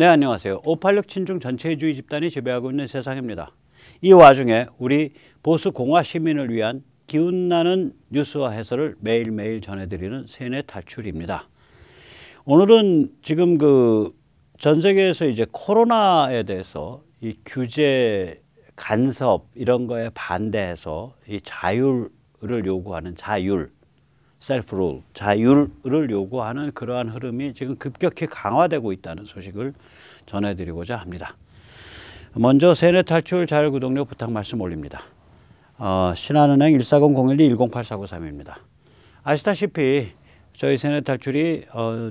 네, 안녕하세요. 586 친중 전체주의 집단이 지배하고 있는 세상입니다. 이 와중에 우리 보수 공화 시민을 위한 기운나는 뉴스와 해설을 매일매일 전해드리는 세뇌 탈출입니다. 오늘은 지금 그 전 세계에서 이제 코로나에 대해서 이 규제 간섭 이런 거에 반대해서 이 자율을 요구하는 자율 셀프 룰, 자율을 요구하는 그러한 흐름이 지금 급격히 강화되고 있다는 소식을 전해드리고자 합니다. 먼저 세내 탈출 자율구독료 부탁 말씀 올립니다. 어, 신한은행 1 4 0 0 1 1 0 8 4 9 3입니다 아시다시피 저희 세내 탈출이 어,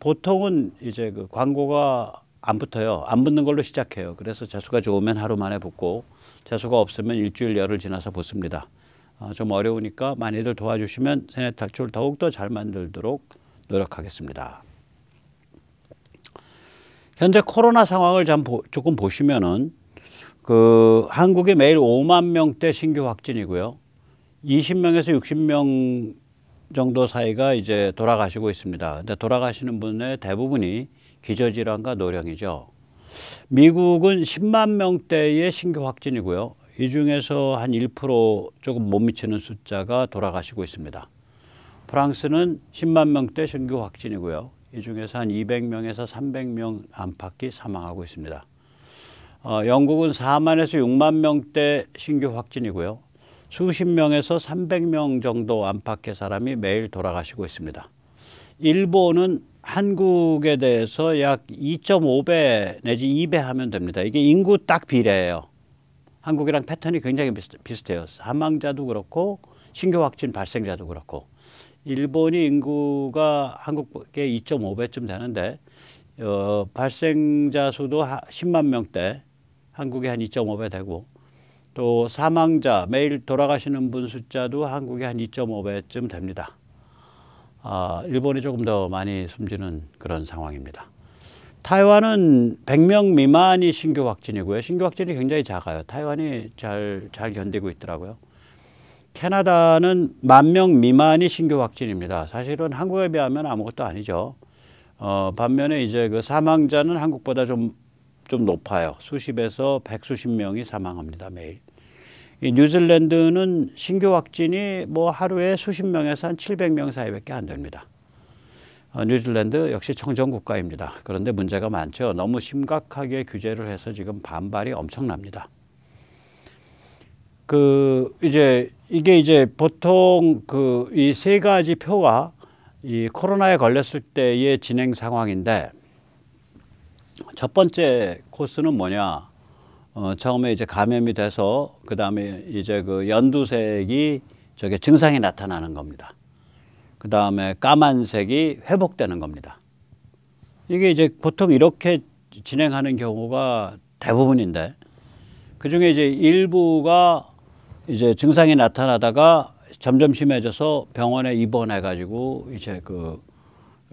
보통은 이제 그 광고가 안 붙어요. 안 붙는 걸로 시작해요. 그래서 재수가 좋으면 하루 만에 붙고 재수가 없으면 일주일 열흘 지나서 붙습니다. 아, 좀 어려우니까 많이들 도와주시면 세net 탈출 더욱더 잘 만들도록 노력하겠습니다. 현재 코로나 상황을 조금 보시면은 그 한국이 매일 5만 명대 신규 확진이고요. 20명에서 60명 정도 사이가 이제 돌아가시고 있습니다. 근데 돌아가시는 분의 대부분이 기저질환과 노령이죠. 미국은 10만 명대의 신규 확진이고요. 이 중에서 한 1% 조금 못 미치는 숫자가 돌아가시고 있습니다. 프랑스는 10만 명대 신규 확진이고요. 이 중에서 한 200명에서 300명 안팎이 사망하고 있습니다. 어, 영국은 4만에서 6만 명대 신규 확진이고요. 수십 명에서 300명 정도 안팎의 사람이 매일 돌아가시고 있습니다. 일본은 한국에 대해서 약 2.5배 내지 2배 하면 됩니다. 이게 인구 딱 비례예요. 한국이랑 패턴이 굉장히 비슷, 비슷 해요 사망자도 그렇고 신규 확진 발생자도 그렇고 일본이 인구가 한국의 2.5배쯤 되는데 어, 발생자 수도 10만 명대 한국의 한 2.5배 되고 또 사망자 매일 돌아가시는 분 숫자도 한국의 한 2.5배쯤 됩니다. 아, 일본이 조금 더 많이 숨지는 그런 상황입니다. 타이완은 100명 미만이 신규 확진이고요. 신규 확진이 굉장히 작아요. 타이완이 잘, 잘 견디고 있더라고요. 캐나다는 만 명 미만이 신규 확진입니다. 사실은 한국에 비하면 아무것도 아니죠. 어, 반면에 이제 그 사망자는 한국보다 좀, 좀 높아요. 수십에서 백수십 명이 사망합니다. 매일. 이 뉴질랜드는 신규 확진이 뭐 하루에 수십 명에서 한 칠백 명 사이밖에 안 됩니다. 어, 뉴질랜드 역시 청정 국가입니다. 그런데 문제가 많죠. 너무 심각하게 규제를 해서 지금 반발이 엄청납니다. 그 이제 이게 이제 보통 그 이 세 가지 표가 이 코로나에 걸렸을 때의 진행 상황인데 첫 번째 코스는 뭐냐? 어, 처음에 이제 감염이 돼서 그 다음에 이제 그 연두색이 저게 증상이 나타나는 겁니다. 그 다음에 까만색이 회복되는 겁니다. 이게 이제 보통 이렇게 진행하는 경우가 대부분인데 그 중에 이제 일부가 이제 증상이 나타나다가 점점 심해져서 병원에 입원해가지고 이제 그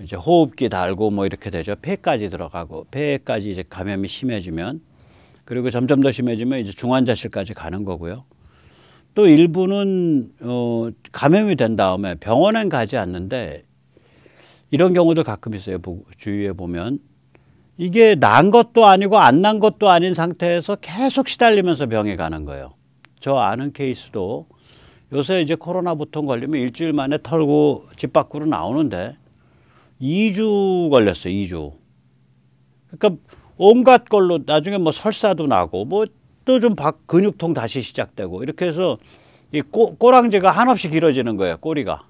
이제 호흡기 달고 뭐 이렇게 되죠. 폐까지 들어가고 폐까지 이제 감염이 심해지면 그리고 점점 더 심해지면 이제 중환자실까지 가는 거고요. 또 일부는 어, 감염이 된 다음에 병원엔 가지 않는데 이런 경우도 가끔 있어요. 주위에 보면 이게 난 것도 아니고 안 난 것도 아닌 상태에서 계속 시달리면서 병에 가는 거예요. 저 아는 케이스도 요새 이제 코로나 보통 걸리면 일주일 만에 털고 집 밖으로 나오는데 2주 걸렸어요. 2주. 그러니까 온갖 걸로 나중에 뭐 설사도 나고 뭐 또좀 근육통 다시 시작되고 이렇게 해서 이 꼬, 꼬랑지가 한없이 길어지는 거예요. 꼬리가.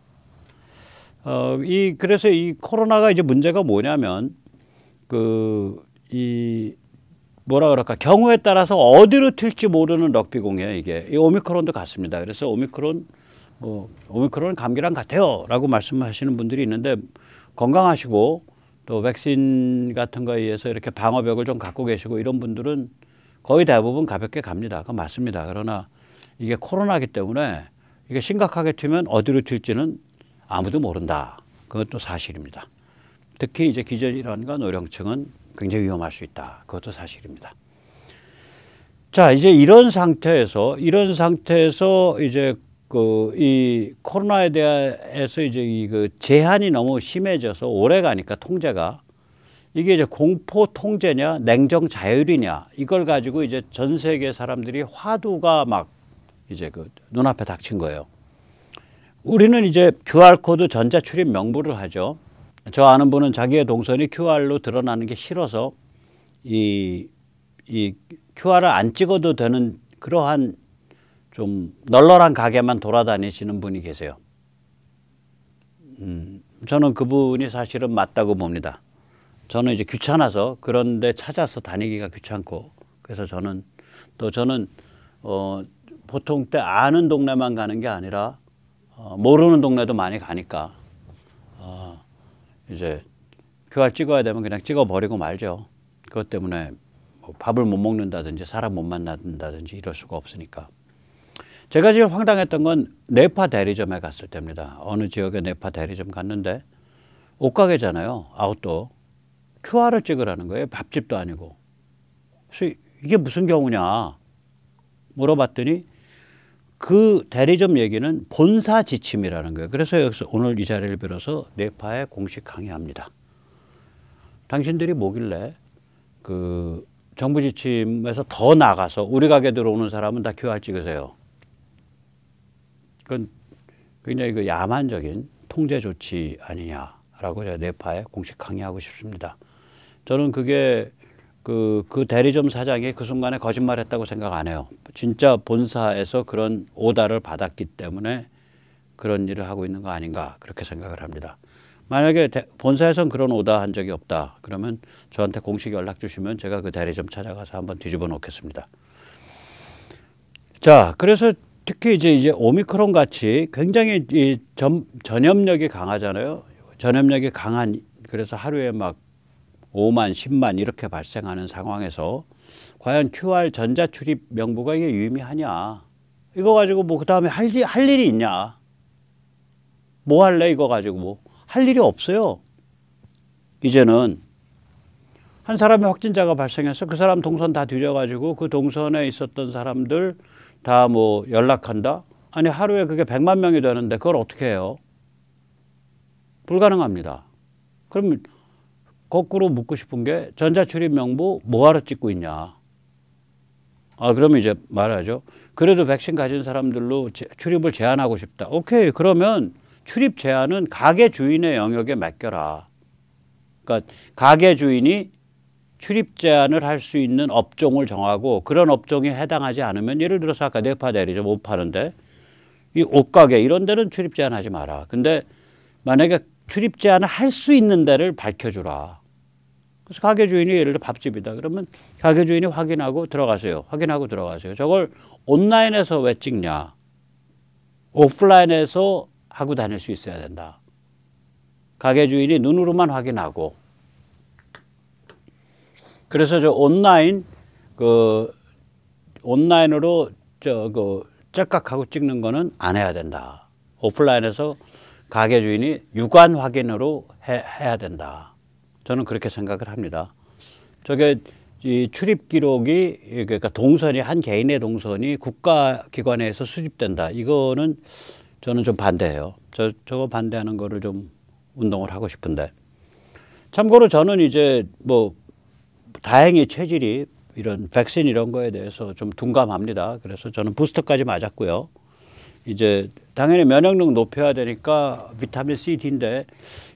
어, 이 그래서 이 코로나가 이제 문제가 뭐냐면 그 이 뭐라 그럴까 경우에 따라서 어디로 튈지 모르는 럭비 공이에요 이게 이 오미크론도 같습니다. 그래서 오미크론 뭐 어, 오미크론 감기랑 같아요라고 말씀하시는 분들이 있는데 건강하시고 또 백신 같은 거에 의해서 이렇게 방어벽을 좀 갖고 계시고 이런 분들은 거의 대부분 가볍게 갑니다. 그 맞습니다. 그러나 이게 코로나기 때문에 이게 심각하게 튀면 어디로 튈지는 아무도 모른다. 그것도 사실입니다. 특히 이제 기저질환과 노령층은 굉장히 위험할 수 있다. 그것도 사실입니다. 자, 이제 이런 상태에서 이런 상태에서 이제 그 이 코로나에 대해서 이제 이그 제한이 너무 심해져서 오래 가니까 통제가 이게 이제 공포 통제냐 냉정 자율이냐 이걸 가지고 이제 전 세계 사람들이 화두가 막 이제 그 눈앞에 닥친 거예요. 우리는 이제 QR코드 전자 출입 명부를 하죠. 저 아는 분은 자기의 동선이 QR로 드러나는 게 싫어서 이, 이 QR을 안 찍어도 되는 그러한 좀 널널한 가게만 돌아다니시는 분이 계세요. 음, 저는 그분이 사실은 맞다고 봅니다. 저는 이제 귀찮아서 그런데 찾아서 다니기가 귀찮고 그래서 저는 또 저는 어 보통 때 아는 동네만 가는 게 아니라 어, 모르는 동네도 많이 가니까 어, 이제 교활 찍어야 되면 그냥 찍어버리고 말죠. 그것 때문에 뭐 밥을 못 먹는다든지 사람 못 만난다든지 이럴 수가 없으니까. 제가 지금 황당했던 건 네파 대리점에 갔을 때입니다. 어느 지역의 네파 대리점 갔는데 옷가게잖아요. 아웃도어. 큐 r 을 찍으라는 거예요. 밥집도 아니고. 그래서 이게 무슨 경우냐 물어봤더니 그 대리점 얘기는 본사 지침이라는 거예요. 그래서 여기서 오늘 이 자리를 빌어서 네파에 공식 강의합니다. 당신들이 뭐길래 그 정부 지침에서 더 나가서 우리 가게 들어오는 사람은 다 QR 찍으세요. 그건 굉장히 그 야만적인 통제 조치 아니냐라고 제가 네파에 공식 강의하고 싶습니다. 저는 그게 그, 그 대리점 사장이 그 순간에 거짓말 했다고 생각 안 해요. 진짜 본사에서 그런 오다를 받았기 때문에 그런 일을 하고 있는 거 아닌가 그렇게 생각을 합니다. 만약에 본사에선 그런 오다 한 적이 없다. 그러면 저한테 공식 연락 주시면 제가 그 대리점 찾아가서 한번 뒤집어 놓겠습니다. 자, 그래서 특히 이제 이제 오미크론 같이 굉장히 이 점, 전염력이 강하잖아요. 전염력이 강한 그래서 하루에 막 5만, 10만 이렇게 발생하는 상황에서 과연 QR 전자 출입 명부가 이게 유의미하냐? 이거 가지고 뭐 그 다음에 할, 할 일이 있냐? 뭐 할래 이거 가지고 뭐 할 일이 없어요. 이제는 한 사람의 확진자가 발생해서 그 사람 동선 다 뒤져가지고 그 동선에 있었던 사람들 다 뭐 연락한다? 아니 하루에 그게 100만 명이 되는데 그걸 어떻게 해요? 불가능합니다. 그럼 거꾸로 묻고 싶은 게 전자출입 명부 뭐하러 찍고 있냐. 아, 그러면 이제 말하죠. 그래도 백신 가진 사람들로 출입을 제한하고 싶다. 오케이. 그러면 출입 제한은 가게 주인의 영역에 맡겨라. 그러니까 가게 주인이 출입 제한을 할 수 있는 업종을 정하고 그런 업종에 해당하지 않으면 예를 들어서 아까 네파 대리점 옷 뭐 파는데 이 옷가게 이런 데는 출입 제한하지 마라. 근데 만약에 출입 제한을 할 수 있는 데를 밝혀주라. 그래서 가게 주인이 예를 들어 밥집이다. 그러면 가게 주인이 확인하고 들어가세요. 확인하고 들어가세요. 저걸 온라인에서 왜 찍냐? 오프라인에서 하고 다닐 수 있어야 된다. 가게 주인이 눈으로만 확인하고. 그래서 저 온라인, 그, 온라인으로 저, 그, 짤각하고 찍는 거는 안 해야 된다. 오프라인에서 가게 주인이 육안 확인으로 해, 해야 된다. 저는 그렇게 생각을 합니다. 저게 이 출입 기록이 그러니까 동선이 한 개인의 동선이 국가 기관에서 수집된다. 이거는 저는 좀 반대해요. 저 저거 반대하는 거를 좀 운동을 하고 싶은데. 참고로 저는 이제 뭐 다행히 체질이 이런 백신 이런 거에 대해서 좀 둔감합니다. 그래서 저는 부스터까지 맞았고요. 이제 당연히 면역력 높여야 되니까 비타민 C, D인데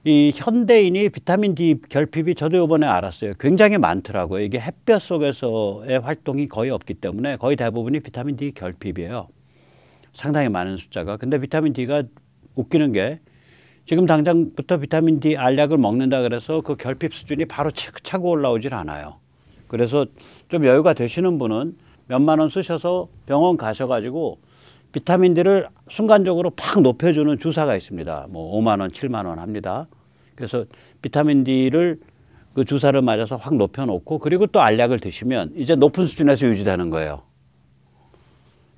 이 현대인이 비타민 D 결핍이 저도 이번에 알았어요. 굉장히 많더라고요. 이게 햇볕 속에서의 활동이 거의 없기 때문에 거의 대부분이 비타민 D 결핍이에요. 상당히 많은 숫자가. 근데 비타민 D가 웃기는 게 지금 당장부터 비타민 D 알약을 먹는다 그래서 그 결핍 수준이 바로 차고 올라오질 않아요. 그래서 좀 여유가 되시는 분은 몇만 원 쓰셔서 병원 가셔가지고 비타민들를 순간적으로 팍 높여주는 주사가 있습니다. 뭐 5만 원, 7만 원 합니다. 그래서 비타민 D를 그 주사를 맞아서 확 높여놓고 그리고 또 알약을 드시면 이제 높은 수준에서 유지되는 거예요.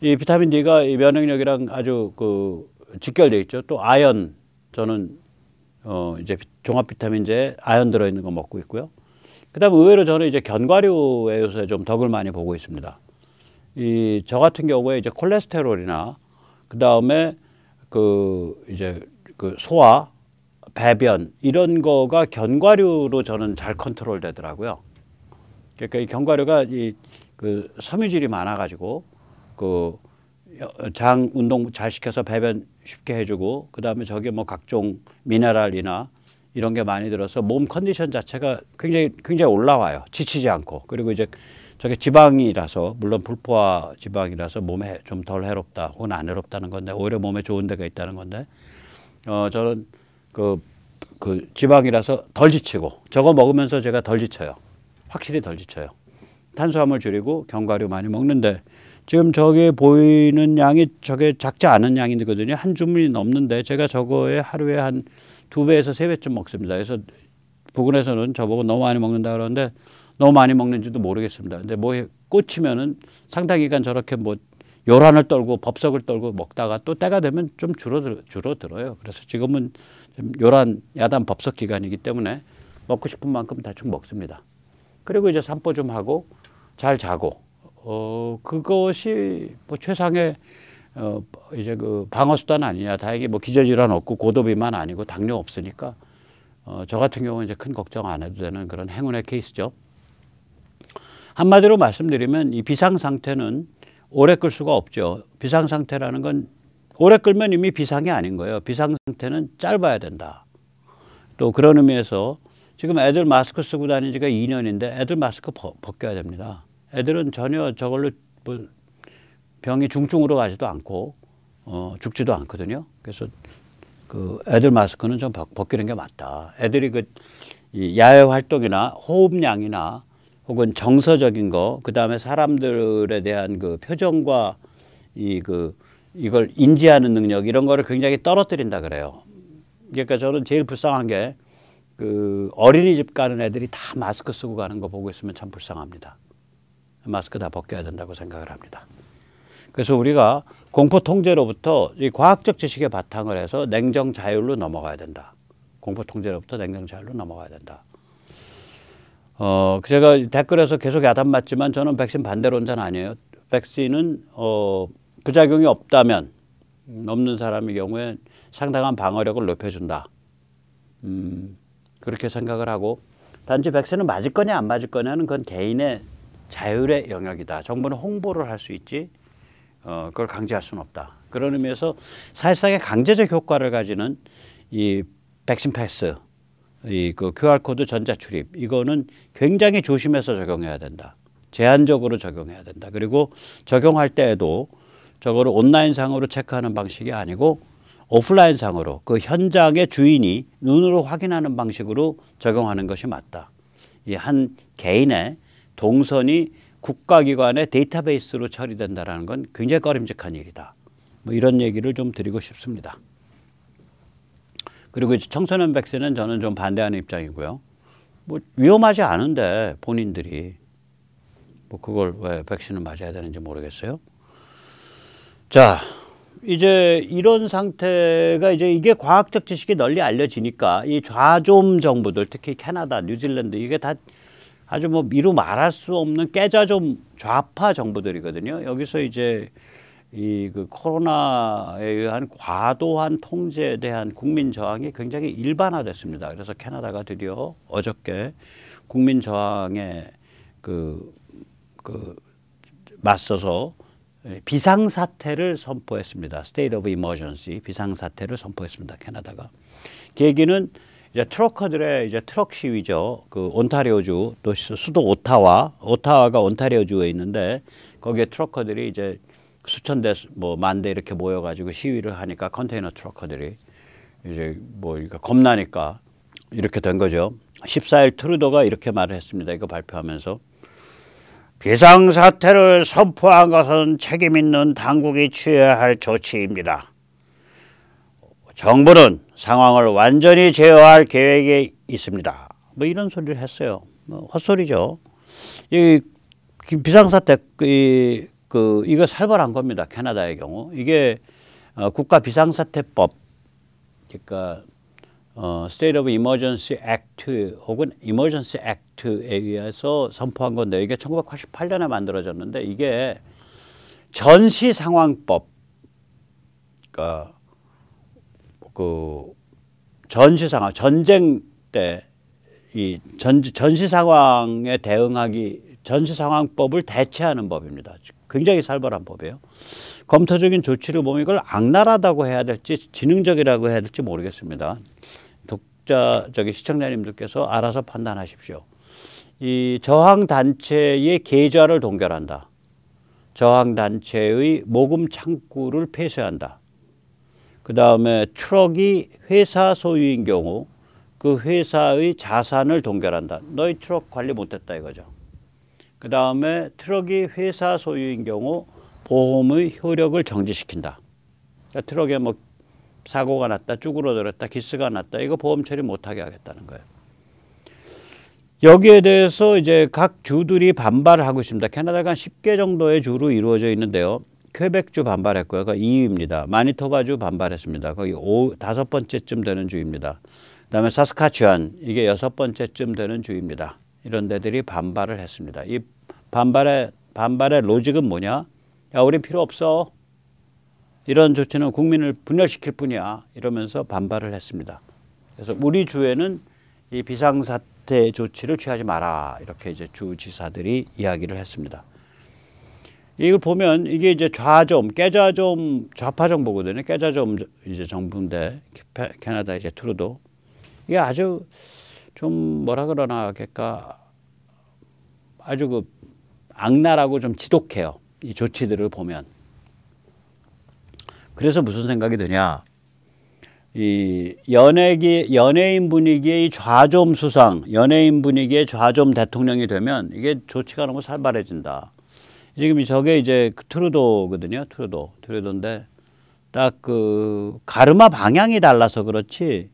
이 비타민 D가 이 면역력이랑 아주 그 직결돼 있죠. 또 아연 저는 어 이제 종합 비타민제 아연 들어있는 거 먹고 있고요. 그다음 의외로 저는 이제 견과류에 요새 좀 덕을 많이 보고 있습니다. 이저 같은 경우에 이제 콜레스테롤이나 그 다음에 그 이제 그 소화 배변 이런 거가 견과류로 저는 잘 컨트롤 되더라고요. 그러니까 이 견과류가 이 그 섬유질이 많아가지고 그 장 운동 잘 시켜서 배변 쉽게 해주고 그 다음에 저기 뭐 각종 미네랄이나 이런 게 많이 들어서 몸 컨디션 자체가 굉장히 굉장히 올라와요. 지치지 않고 그리고 이제 저게 지방이라서 물론 불포화 지방이라서 몸에 좀 덜 해롭다 혹은 안 해롭다는 건데 오히려 몸에 좋은 데가 있다는 건데 어 저는 그, 그 지방이라서 덜 지치고 저거 먹으면서 제가 덜 지쳐요. 확실히 덜 지쳐요. 탄수화물 줄이고 견과류 많이 먹는데 지금 저게 보이는 양이 저게 작지 않은 양이거든요. 한 주문이 넘는데 제가 저거에 하루에 한 두 배에서 세 배쯤 먹습니다. 그래서 부근에서는 저보고 너무 많이 먹는다 그러는데 너무 많이 먹는지도 모르겠습니다. 근데 뭐에 꽂히면은 상당 기간 저렇게 뭐 요란을 떨고 법석을 떨고 먹다가 또 때가 되면 좀 줄어들, 줄어들어요. 그래서 지금은 좀 요란, 야단 법석 기간이기 때문에 먹고 싶은 만큼 대충 먹습니다. 그리고 이제 산보 좀 하고 잘 자고, 어, 그것이 뭐 최상의 어, 이제 그 방어수단 아니냐. 다행히 뭐 기저질환 없고 고도비만 아니고 당뇨 없으니까 어, 저 같은 경우는 이제 큰 걱정 안 해도 되는 그런 행운의 케이스죠. 한마디로 말씀드리면 이 비상 상태는 오래 끌 수가 없죠. 비상 상태라는 건 오래 끌면 이미 비상이 아닌 거예요. 비상 상태는 짧아야 된다. 또 그런 의미에서 지금 애들 마스크 쓰고 다니는 지가 2년인데 애들 마스크 벗, 벗겨야 됩니다. 애들은 전혀 저걸로 뭐 병이 중증으로 가지도 않고 어, 죽지도 않거든요. 그래서 그 애들 마스크는 좀 벗기는 게 맞다. 애들이 그 야외 활동이나 호흡량이나 혹은 정서적인 거, 그 다음에 사람들에 대한 그 표정과 이 그 이걸 인지하는 능력 이런 거를 굉장히 떨어뜨린다 그래요. 그러니까 저는 제일 불쌍한 게 그 어린이집 가는 애들이 다 마스크 쓰고 가는 거 보고 있으면 참 불쌍합니다. 마스크 다 벗겨야 된다고 생각을 합니다. 그래서 우리가 공포 통제로부터 이 과학적 지식의 바탕을 해서 냉정 자율로 넘어가야 된다. 공포 통제로부터 냉정 자율로 넘어가야 된다. 어, 제가 댓글에서 계속 야단 맞지만 저는 백신 반대론자는 아니에요. 백신은 어, 부작용이 없다면 없는 사람의 경우에 상당한 방어력을 높여준다. 음, 그렇게 생각을 하고 단지 백신은 맞을 거냐 안 맞을 거냐는 그건 개인의 자율의 영역이다. 정부는 홍보를 할 수 있지 어, 그걸 강제할 수는 없다. 그런 의미에서 사실상의 강제적 효과를 가지는 이 백신 패스 이그 QR 코드 전자 출입 이거는 굉장히 조심해서 적용해야 된다. 제한적으로 적용해야 된다. 그리고 적용할 때에도 저거를 온라인 상으로 체크하는 방식이 아니고 오프라인 상으로 그 현장의 주인이 눈으로 확인하는 방식으로 적용하는 것이 맞다. 이 한 개인의 동선이 국가기관의 데이터베이스로 처리된다라는 건 굉장히 꺼림직한 일이다. 뭐 이런 얘기를 좀 드리고 싶습니다. 그리고 청소년 백신은 저는 좀 반대하는 입장이고요. 뭐 위험하지 않은데 본인들이 뭐 그걸 왜 백신을 맞아야 되는지 모르겠어요. 자, 이제 이런 상태가 이제 이게 과학적 지식이 널리 알려지니까 이 좌좀 정부들 특히 캐나다, 뉴질랜드 이게 다 아주 뭐 미루 말할 수 없는 깨좌좀 좌파 정부들이거든요. 여기서 이제 이그 코로나에 의한 과도한 통제에 대한 국민 저항이 굉장히 일반화됐습니다. 그래서 캐나다가 드디어 어저께 국민 저항에 그, 그 맞서서 비상사태를 선포했습니다. State of Emergency 비상사태를 선포했습니다. 캐나다가 계기는 이제 트럭커들의 이제 트럭 시위죠. 그 온타리오주 또 수도 오타와 오타와가 온타리오주에 있는데 거기에 트럭커들이 이제 수천 대, 뭐 만 대 이렇게 모여가지고 시위를 하니까 컨테이너 트럭커들이 이제 뭐그러 겁나니까 이렇게 된 거죠. 14일 트루도가 이렇게 말을 했습니다. 이거 발표하면서 비상사태를 선포한 것은 책임 있는 당국이 취해야 할 조치입니다. 정부는 상황을 완전히 제어할 계획에 있습니다. 뭐 이런 소리를 했어요. 뭐 헛소리죠. 이 비상사태 이그 이거 살벌한 겁니다. 캐나다의 경우 이게 어, 국가 비상사태법 그러니까 어, State of Emergency Act 혹은 Emergency Act에 의해서 선포한 건데 이게 1988년에 만들어졌는데 이게 전시 상황법 그러니까 그 전시 상황 전쟁 때 이 전시 상황에 대응하기 전시 상황법을 대체하는 법입니다. 굉장히 살벌한 법이에요. 검토적인 조치를 보면 이걸 악랄하다고 해야 될지 지능적이라고 해야 될지 모르겠습니다. 독자 저기 시청자님들께서 알아서 판단하십시오. 이 저항 단체의 계좌를 동결한다. 저항 단체의 모금 창구를 폐쇄한다. 그 다음에 트럭이 회사 소유인 경우 그 회사의 자산을 동결한다. 너희 트럭 관리 못했다 이거죠. 그 다음에 트럭이 회사 소유인 경우 보험의 효력을 정지시킨다. 그러니까 트럭에 뭐 사고가 났다, 쭈그러들었다, 기스가 났다. 이거 보험 처리 못하게 하겠다는 거예요. 여기에 대해서 이제 각 주들이 반발을 하고 있습니다. 캐나다가 10개 정도의 주로 이루어져 있는데요. 퀘벡주 반발했고요. 그 2위입니다. 마니토바주 반발했습니다. 거기 5, 다섯 번째쯤 되는 주입니다. 그 다음에 사스카츄안 이게 여섯 번째쯤 되는 주입니다. 이런 데들이 반발을 했습니다. 이 반발의 반발의 로직은 뭐냐? 야, 우린 필요 없어. 이런 조치는 국민을 분열시킬 뿐이야. 이러면서 반발을 했습니다. 그래서 우리 주에는 이 비상사태 조치를 취하지 마라. 이렇게 이제 주지사들이 이야기를 했습니다. 이걸 보면 이게 이제 좌점, 깨좌점, 좌파 정보거든요. 깨좌점 이제 정부인데 캐나다 이제 트루도 이게 아주 좀 뭐라 그러나 그니까 아주 그 악랄하고 좀 지독해요. 이 조치들을 보면. 그래서 무슨 생각이 드냐? 이 연예기 연예인 분위기의 좌좀 수상, 연예인 분위기의 좌좀 대통령이 되면 이게 조치가 너무 살벌해진다. 지금 저게 이제 그 트루도거든요. 트루도. 트루도인데 딱 그 가르마 방향이 달라서 그렇지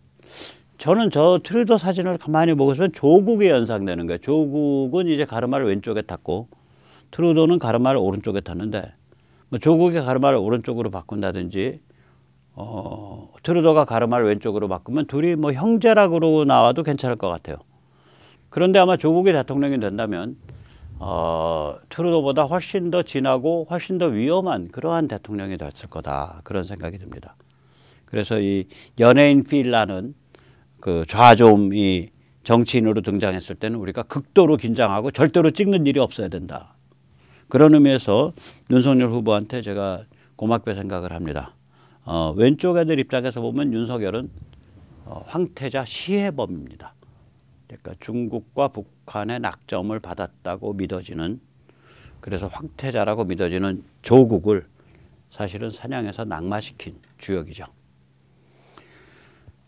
저는 저트루도 사진을 가만히 보고 있으면 조국이 연상되는 거예요. 조국은 이제 가르마를 왼쪽에 탔고 트루도는 가르마를 오른쪽에 탔는데 뭐 조국이 가르마를 오른쪽으로 바꾼다든지 어, 트루도가 가르마를 왼쪽으로 바꾸면 둘이 뭐 형제라고 나와도 괜찮을 것 같아요. 그런데 아마 조국이 대통령이 된다면 어, 트루도보다 훨씬 더 진하고 훨씬 더 위험한 그러한 대통령이 됐을 거다 그런 생각이 듭니다. 그래서 이 연예인 필라는 그 좌좀이 정치인으로 등장했을 때는 우리가 극도로 긴장하고 절대로 찍는 일이 없어야 된다. 그런 의미에서 윤석열 후보한테 제가 고맙게 생각을 합니다. 어, 왼쪽 애들 입장에서 보면 윤석열은 어, 황태자 시해범입니다. 그러니까 중국과 북한의 낙점을 받았다고 믿어지는 그래서 황태자라고 믿어지는 조국을 사실은 사냥해서 낙마시킨 주역이죠.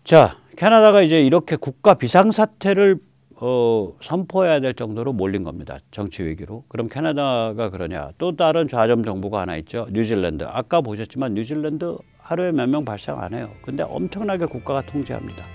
자, 캐나다가 이제 이렇게 국가 비상사태를 어, 선포해야 될 정도로 몰린 겁니다. 정치 위기로. 그럼 캐나다가 그러냐. 또 다른 좌점 정부가 하나 있죠. 뉴질랜드. 아까 보셨지만 뉴질랜드 하루에 몇 명 발생 안 해요. 근데 엄청나게 국가가 통제합니다.